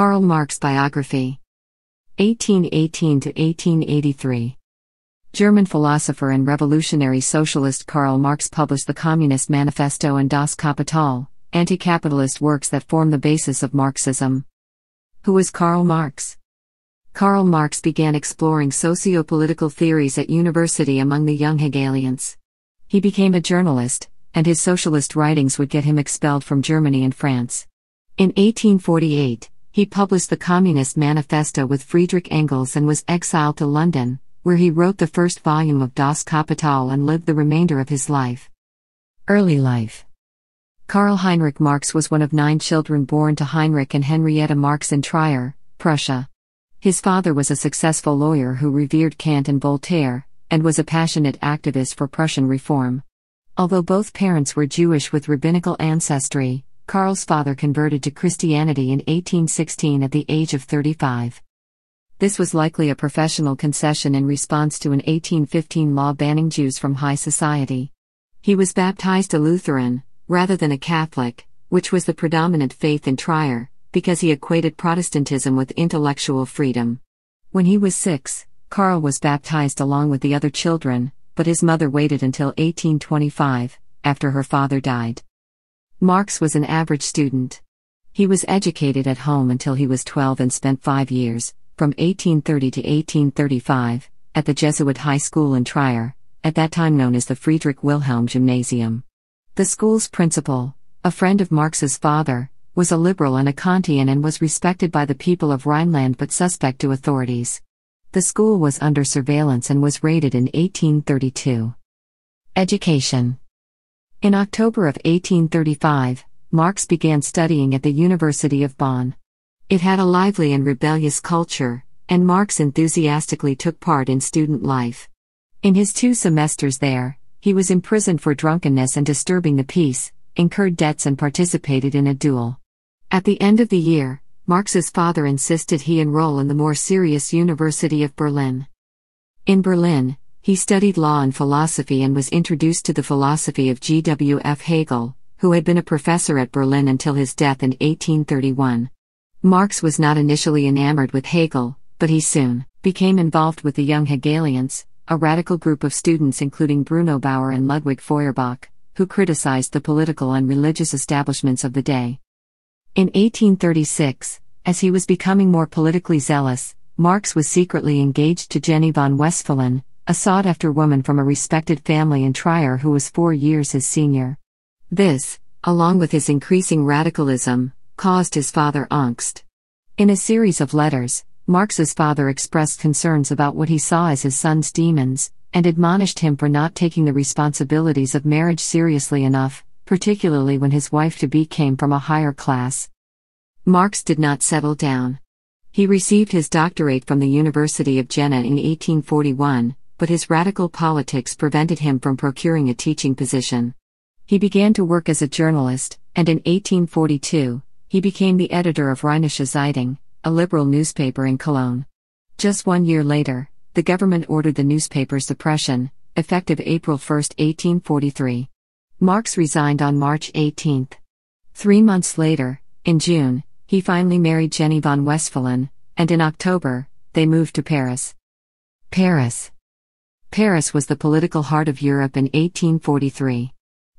Karl Marx Biography 1818 to 1883 German philosopher and revolutionary socialist Karl Marx published the Communist Manifesto and Das Kapital, anti-capitalist works that form the basis of Marxism. Who was Karl Marx? Karl Marx began exploring socio-political theories at university among the young Hegelians. He became a journalist, and his socialist writings would get him expelled from Germany and France. In 1848, he published the Communist Manifesto with Friedrich Engels and was exiled to London, where he wrote the first volume of Das Kapital and lived the remainder of his life. Early life Karl Heinrich Marx was one of nine children born to Heinrich and Henrietta Marx in Trier, Prussia. His father was a successful lawyer who revered Kant and Voltaire, and was a passionate activist for Prussian reform. Although both parents were Jewish with rabbinical ancestry, Carl's father converted to Christianity in 1816 at the age of 35. This was likely a professional concession in response to an 1815 law banning Jews from high society. He was baptized a Lutheran, rather than a Catholic, which was the predominant faith in Trier, because he equated Protestantism with intellectual freedom. When he was six, Carl was baptized along with the other children, but his mother waited until 1825, after her father died. Marx was an average student. He was educated at home until he was 12 and spent five years, from 1830 to 1835, at the Jesuit High School in Trier, at that time known as the Friedrich Wilhelm Gymnasium. The school's principal, a friend of Marx's father, was a liberal and a Kantian and was respected by the people of Rhineland but suspect to authorities. The school was under surveillance and was raided in 1832. Education in October of 1835, Marx began studying at the University of Bonn. It had a lively and rebellious culture, and Marx enthusiastically took part in student life. In his two semesters there, he was imprisoned for drunkenness and disturbing the peace, incurred debts, and participated in a duel. At the end of the year, Marx's father insisted he enroll in the more serious University of Berlin. In Berlin, he studied law and philosophy and was introduced to the philosophy of G. W. F. Hegel, who had been a professor at Berlin until his death in 1831. Marx was not initially enamored with Hegel, but he soon became involved with the Young Hegelians, a radical group of students including Bruno Bauer and Ludwig Feuerbach, who criticized the political and religious establishments of the day. In 1836, as he was becoming more politically zealous, Marx was secretly engaged to Jenny von Westphalen, a sought after woman from a respected family in Trier who was four years his senior. This, along with his increasing radicalism, caused his father angst. In a series of letters, Marx's father expressed concerns about what he saw as his son's demons, and admonished him for not taking the responsibilities of marriage seriously enough, particularly when his wife to be came from a higher class. Marx did not settle down. He received his doctorate from the University of Jena in 1841, but his radical politics prevented him from procuring a teaching position. He began to work as a journalist, and in 1842, he became the editor of Rheinische Zeitung, a liberal newspaper in Cologne. Just one year later, the government ordered the newspaper's suppression, effective April 1, 1843. Marx resigned on March 18. Three months later, in June, he finally married Jenny von Westphalen, and in October, they moved to Paris. Paris. Paris was the political heart of Europe in 1843.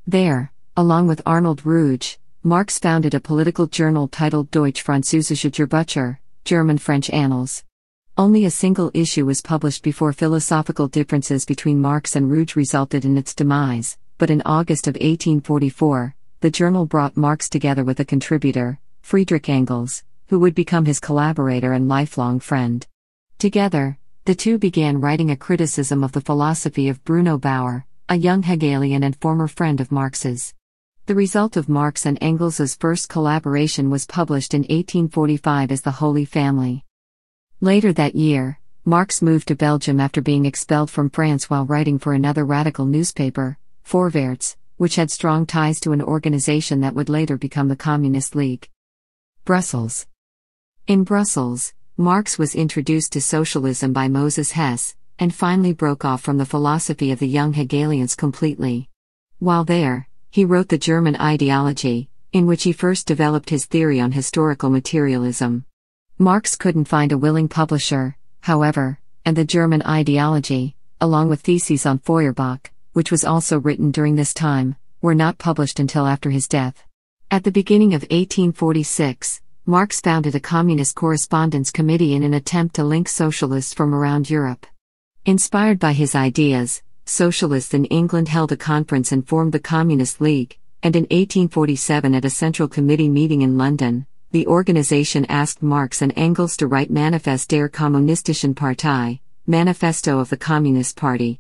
There, along with Arnold Rouge, Marx founded a political journal titled Deutsch Französische Gerbucher, German French Annals. Only a single issue was published before philosophical differences between Marx and Rouge resulted in its demise, but in August of 1844, the journal brought Marx together with a contributor, Friedrich Engels, who would become his collaborator and lifelong friend. Together, the two began writing a criticism of the philosophy of Bruno Bauer, a young Hegelian and former friend of Marx's. The result of Marx and Engels's first collaboration was published in 1845 as The Holy Family. Later that year, Marx moved to Belgium after being expelled from France while writing for another radical newspaper, *Forverts*, which had strong ties to an organization that would later become the Communist League. Brussels. In Brussels, Marx was introduced to socialism by Moses Hess, and finally broke off from the philosophy of the young Hegelians completely. While there, he wrote The German Ideology, in which he first developed his theory on historical materialism. Marx couldn't find a willing publisher, however, and The German Ideology, along with Theses on Feuerbach, which was also written during this time, were not published until after his death. At the beginning of 1846, Marx founded a communist correspondence committee in an attempt to link socialists from around Europe. Inspired by his ideas, socialists in England held a conference and formed the Communist League, and in 1847 at a Central Committee meeting in London, the organization asked Marx and Engels to write Manifest der Kommunistischen Partei, Manifesto of the Communist Party.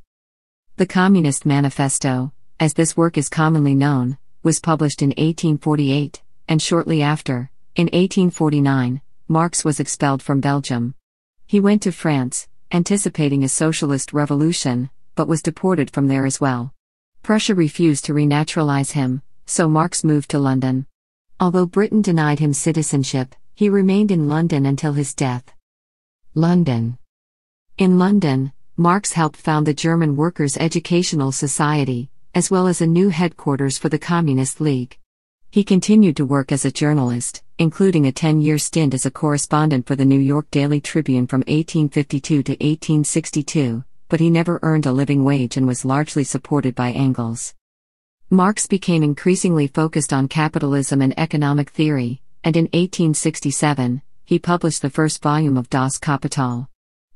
The Communist Manifesto, as this work is commonly known, was published in 1848, and shortly after, in 1849, Marx was expelled from Belgium. He went to France, anticipating a socialist revolution, but was deported from there as well. Prussia refused to renaturalize him, so Marx moved to London. Although Britain denied him citizenship, he remained in London until his death. London. In London, Marx helped found the German Workers' Educational Society, as well as a new headquarters for the Communist League. He continued to work as a journalist, including a 10 year stint as a correspondent for the New York Daily Tribune from 1852 to 1862, but he never earned a living wage and was largely supported by Engels. Marx became increasingly focused on capitalism and economic theory, and in 1867, he published the first volume of Das Kapital.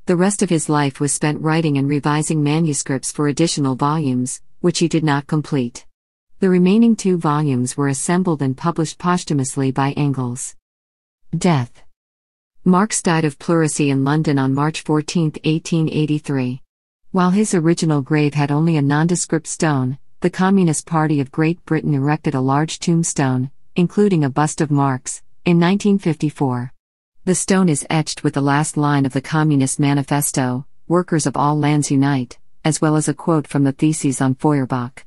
The rest of his life was spent writing and revising manuscripts for additional volumes, which he did not complete. The remaining two volumes were assembled and published posthumously by Engels. Death Marx died of pleurisy in London on March 14, 1883. While his original grave had only a nondescript stone, the Communist Party of Great Britain erected a large tombstone, including a bust of Marx, in 1954. The stone is etched with the last line of the Communist Manifesto Workers of all lands unite, as well as a quote from the Theses on Feuerbach.